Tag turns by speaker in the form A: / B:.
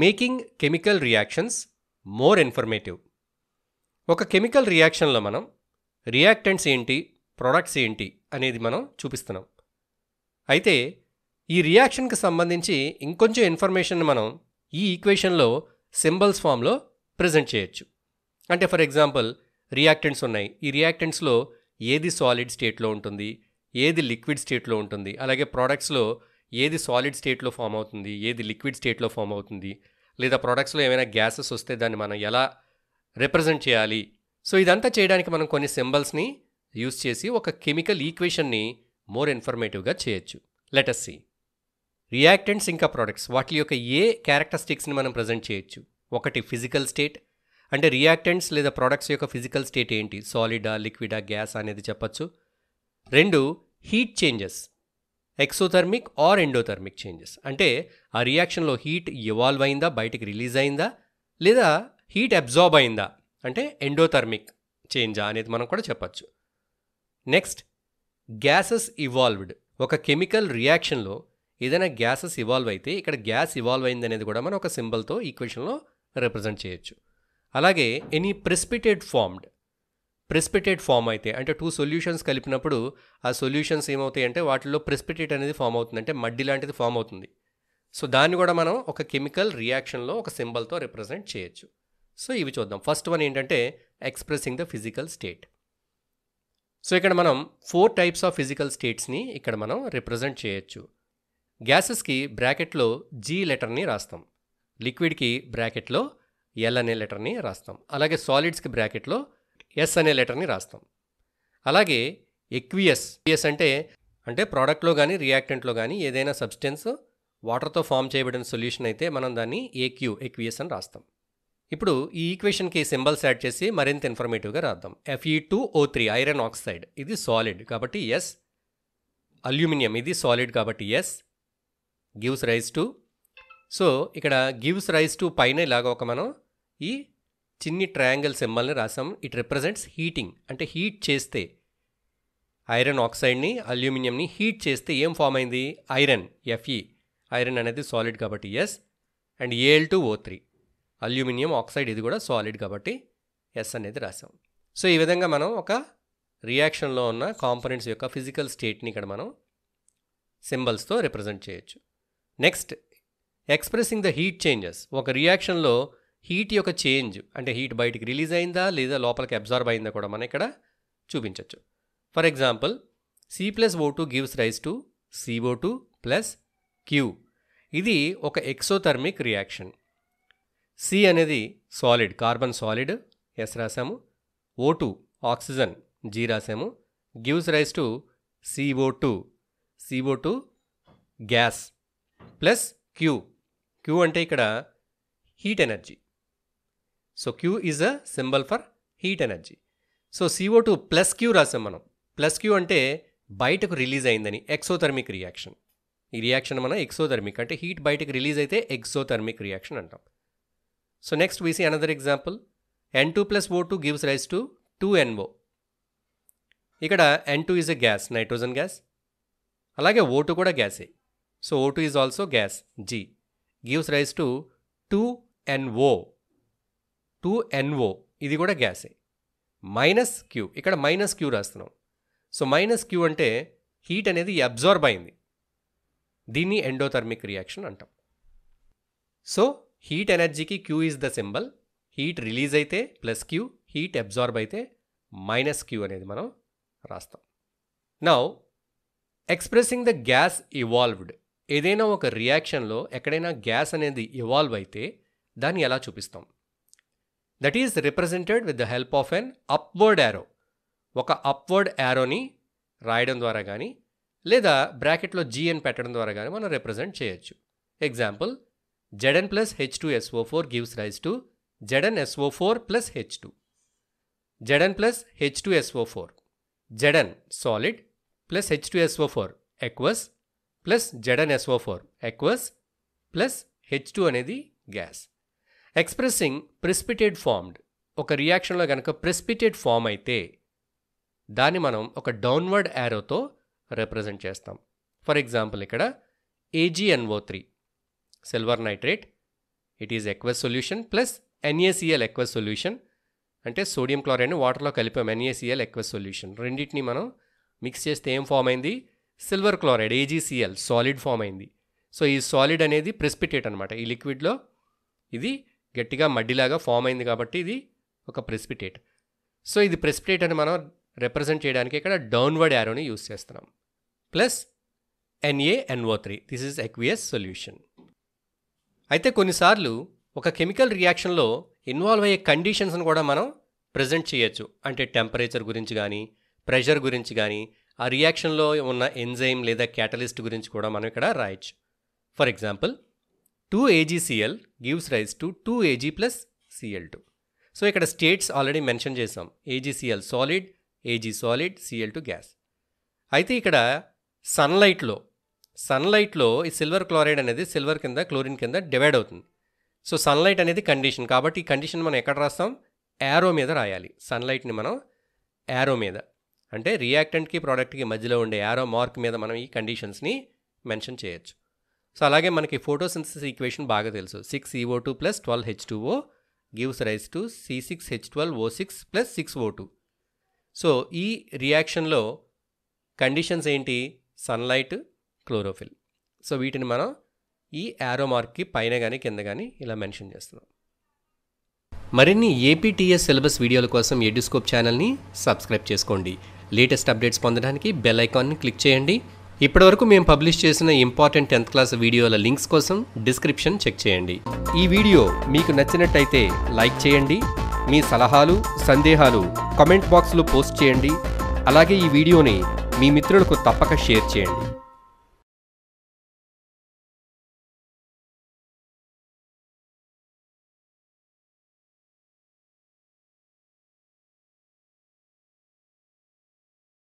A: making chemical reactions more informative ఒక chemical రియాక్షన్లో మనం రియాక్టెంట్స్ ఏంటి ప్రొడక్ట్స్ ఏంటి అనేది మనం చూపిస్తున్నాం అయితే ఈ రియాక్షన్కి సంబంధించి ఇంకొంచెం ఇన్ఫర్మేషన్ మనం ఈ ఈక్వేషన్లో సింబల్స్ ఫామ్లో ప్రజెంట్ చేయొచ్చు అంటే ఫర్ ఎగ్జాంపుల్ రియాక్టెంట్స్ ఉన్నాయి ఈ రియాక్టెంట్స్లో ఏది సాలిడ్ స్టేట్లో ఉంటుంది ఏది లిక్విడ్ స్టేట్లో ఉంటుంది అలాగే ప్రోడక్ట్స్లో ఏది సాలిడ్ స్టేట్లో ఫామ్ అవుతుంది ఏది లిక్విడ్ స్టేట్లో ఫామ్ అవుతుంది లేదా ప్రొడక్ట్స్లో ఏమైనా గ్యాసెస్ వస్తే దాన్ని మనం ఎలా రిప్రజెంట్ చేయాలి సో ఇదంతా చేయడానికి మనం కొన్ని సింబల్స్ని యూస్ చేసి ఒక కెమికల్ ఈక్వేషన్ని మోర్ ఇన్ఫర్మేటివ్గా చేయొచ్చు లెటస్ సి రియాక్టెంట్స్ ఇంకా ప్రొడక్ట్స్ వాటి యొక్క ఏ క్యారెక్టరిస్టిక్స్ని మనం ప్రజెంట్ చేయొచ్చు ఒకటి ఫిజికల్ స్టేట్ అంటే రియాక్టెంట్స్ లేదా ప్రొడక్ట్స్ యొక్క ఫిజికల్ స్టేట్ ఏంటి సాలిడా లిక్విడా గ్యాస్ అనేది చెప్పచ్చు రెండు heat changes exothermic or endothermic changes అంటే ఆ రియాక్షన్లో హీట్ ఇవాల్వ్ అయిందా బయటికి రిలీజ్ అయిందా లేదా హీట్ అబ్జార్బ్ అయిందా అంటే ఎండోథర్మిక్ చేంజా అనేది మనం కూడా చెప్పచ్చు నెక్స్ట్ గ్యాసెస్ ఇవాల్వ్డ్ ఒక కెమికల్ రియాక్షన్లో ఏదైనా గ్యాసెస్ ఇవాల్వ్ అయితే ఇక్కడ గ్యాస్ ఇవాల్వ్ అయింది అనేది కూడా మనం ఒక సింబల్తో ఈక్వేషన్లో రిప్రజెంట్ చేయొచ్చు అలాగే any precipitate formed precipitate form అయితే అంటే టూ సొల్యూషన్స్ కలిపినప్పుడు ఆ సొల్యూషన్స్ ఏమవుతాయి అంటే వాటిలో ప్రెస్పిటేట్ అనేది ఫామ్ అవుతుంది అంటే మడ్డి లాంటిది ఫామ్ అవుతుంది సో దాన్ని కూడా మనం ఒక కెమికల్ రియాక్షన్లో ఒక సింబల్తో రిప్రజెంట్ చేయొచ్చు సో ఇవి చూద్దాం ఫస్ట్ వన్ ఏంటంటే expressing the physical state so ఇక్కడ మనం ఫోర్ టైప్స్ ఆఫ్ ఫిజికల్ స్టేట్స్ని ఇక్కడ మనం రిప్రజెంట్ చేయొచ్చు గ్యాసెస్కి బ్రాకెట్లో జీ లెటర్ని రాస్తాం లిక్విడ్కి బ్రాకెట్లో ఎల్ అనే లెటర్ని రాస్తాం అలాగే సాలిడ్స్కి బ్రాకెట్లో ఎస్ అనే లెటర్ని రాస్తాం అలాగే ఎక్వియస్ ఎస్ అంటే అంటే ప్రోడక్ట్లో కానీ రియాక్టెంట్లో కానీ ఏదైనా సబ్స్టెన్స్ వాటర్తో ఫామ్ చేయబడిన సొల్యూషన్ అయితే మనం దాన్ని ఏక్యూ ఎక్వియస్ అని రాస్తాం ఇప్పుడు ఈ ఈక్వేషన్కి సింబల్స్ యాడ్ చేసి మరింత ఇన్ఫర్మేటివ్గా రాద్దాం FE two O three iron oxide ఇది సాలిడ్ కాబట్టి ఎస్ అల్యూమినియం ఇది సాలిడ్ కాబట్టి S gives rise to so ఇక్కడ గివ్స్ రైస్ టు పైన ఇలాగ ఒక మనం ఈ చిన్ని ట్రయాంగిల్ సింబల్ని రాసాం ఇట్ రిప్రజెంట్స్ హీటింగ్ అంటే హీట్ చేస్తే ఐరన్ ఆక్సైడ్ని అల్యూమినియంని హీట్ చేస్తే ఏం ఫామ్ అయింది ఐరన్ ఎఫ్ఈ ఐరన్ అనేది సాలిడ్ కాబట్టి S and AL two O three aluminium oxide ఇది కూడా సాలిడ్ కాబట్టి ఎస్ అనేది రాసాం సో ఈ విధంగా మనం ఒక రియాక్షన్లో ఉన్న కాంపనెంట్స్ యొక్క ఫిజికల్ స్టేట్ని ఇక్కడ మనం సింబల్స్తో రిప్రజెంట్ చేయొచ్చు next expressing the heat changes ఒక రియాక్షన్లో హీట్ యొక్క చేంజ్ అంటే హీట్ బయటికి రిలీజ్ అయిందా లేదా లోపలికి అబ్జార్బ్ అయిందా కూడా మనం ఇక్కడ చూపించవచ్చు for example C plus O two gives rise to CO two plus Q ఇది ఒక ఎక్సోథర్మిక్ రియాక్షన్ సి అనేది సాలిడ్ కార్బన్ సాలిడ్ ఎస్ రాసాము ఓ టూ ఆక్సిజన్ జీ రాసాము gives rise to CO two CO two gas plus Q queue అంటే ఇక్కడ heat energy so Q is a symbol for heat energy so CO two plus Q రాసాం మనం plus Q అంటే బయటకు release అయిందని exothermic reaction ఈ reaction మనం exothermic అంటే హీట్ బయటకు రిలీజ్ అయితే ఎక్సోథర్మిక్ రియాక్షన్ అంటాం so next we see see another example N two plus O two gives rise to two NO ఇక్కడ N two is a gas nitrogen gas అలాగే O two కూడా గ్యాసే so oh two is also gas G gives rise to two NO two NO ఇది కూడా గ్యాసే minus Q ఇక్కడ minus Q రాస్తున్నాం so minus Q అంటే హీట్ అనేది అబ్జార్బ్ అయింది దీన్ని ఎండోథర్మిక్ రియాక్షన్ అంటాం సో హీట్ ఎనర్జీకి Q is the symbol heat release అయితే ప్లస్ క్యూ హీట్ అబ్జార్బ్ అయితే మైనస్ క్యూ అనేది మనం రాస్తాం నా ఎక్స్ప్రెసింగ్ ద గ్యాస్ ఇవాల్వ్డ్ ఏదైనా ఒక రియాక్షన్లో ఎక్కడైనా గ్యాస్ అనేది ఇవాల్వ్ అయితే దాన్ని ఎలా చూపిస్తాం that is represented with the help of an upward arrow ఒక అప్వర్డ్ యారోని రాయడం ద్వారా కానీ లేదా బ్రాకెట్లో జిఎన్ పెట్టడం ద్వారా కానీ మనం రిప్రజెంట్ చేయొచ్చు example ZN plus H two SO four gives rise to ZN SO four plus H two ZN plus H two SO four ZN solid plus H two SO four aqueous plus ZN SO four aqueous plus H two అనేది gas expressing precipitate formed ఒక రియాక్షన్లో కనుక precipitate form అయితే దాన్ని మనం ఒక downward యారోతో represent చేస్తాం ఫర్ ఎగ్జాంపుల్ ఇక్కడ AGNO three silver nitrate it is ఎక్వెస్ solution plus NACL aqueous solution అంటే సోడియం క్లోరైడ్ని వాటర్లో కలిపాం ఎన్ఏసిఎల్ ఎక్వెస్ సొల్యూషన్ రెండింటిని మనం మిక్స్ చేస్తే ఏం ఫామ్ అయింది silver chloride AGCL solid form అయింది సో ఈ సాలిడ్ అనేది ప్రెసిపిటేట్ అనమాట ఈ లిక్విడ్లో ఇది గట్టిగా మడ్డిలాగా ఫామ్ అయింది కాబట్టి ఇది ఒక ప్రెసిపిటేట్ సో ఇది ప్రెసిపిటేట్ అని మనం రిప్రజెంట్ చేయడానికి ఇక్కడ డౌన్వర్డ్ యారోని యూస్ చేస్తున్నాం plus NA NO three this is aqueous solution అయితే కొన్నిసార్లు ఒక కెమికల్ రియాక్షన్లో ఇన్వాల్వ్ అయ్యే కండిషన్స్ను కూడా మనం ప్రజెంట్ చేయొచ్చు అంటే టెంపరేచర్ గురించి కానీ ప్రెషర్ గురించి కానీ ఆ రియాక్షన్లో ఉన్న ఎంజైమ్ లేదా క్యాటలిస్ట్ గురించి కూడా మనం ఇక్కడ రాయొచ్చు for example two AGCL gives rise to two AG plus CL two so ఇక్కడ స్టేట్స్ ఆల్రెడీ మెన్షన్ చేసాం AGCL solid AG solid CL two gas అయితే ఇక్కడ సన్లైట్లో సన్లైట్లో ఈ సిల్వర్ క్లోరైడ్ అనేది సిల్వర్ కింద క్లోరిన్ కింద డివైడ్ అవుతుంది సో సన్లైట్ అనేది కండిషన్ కాబట్టి ఈ కండిషన్ మనం ఎక్కడ రాస్తాం యారో మీద రాయాలి సన్లైట్ని మనం యారో మీద అంటే రియాక్టెంట్కి ప్రోడక్ట్కి మధ్యలో ఉండే యారో మార్క్ మీద మనం ఈ కండిషన్స్ని మెన్షన్ చేయొచ్చు సో అలాగే మనకి ఫోటోసింథసిస్ ఈక్వేషన్ బాగా తెలుసు six CO two plus twelve H two O gives rise to C six H twelve O six plus six O two so ఈ రియాక్షన్లో కండిషన్స్ ఏంటి సన్లైట్ క్లోరోఫిల్ సో వీటిని మనం ఈ యారో మార్క్కి పైన కానీ కింద కానీ ఇలా మెన్షన్ చేస్తున్నాం మరిన్ని ఏపీటీఎస్ సిలబస్ వీడియోల కోసం ఎడ్యూస్కోప్ ఛానల్ని సబ్స్క్రైబ్ చేసుకోండి లేటెస్ట్ అప్డేట్స్ పొందడానికి బెల్ ఐకాన్ని క్లిక్ చేయండి ఇప్పటివరకు మేము పబ్లిష్ చేసిన ఇంపార్టెంట్ టెన్త్ క్లాస్ వీడియోల లింక్స్ కోసం డిస్క్రిప్షన్ చెక్ చేయండి ఈ వీడియో మీకు నచ్చినట్టయితే లైక్ చేయండి మీ సలహాలు సందేహాలు కామెంట్ బాక్స్లో పోస్ట్ చేయండి అలాగే ఈ వీడియోని మీ మిత్రులకు తప్పక షేర్ చేయండి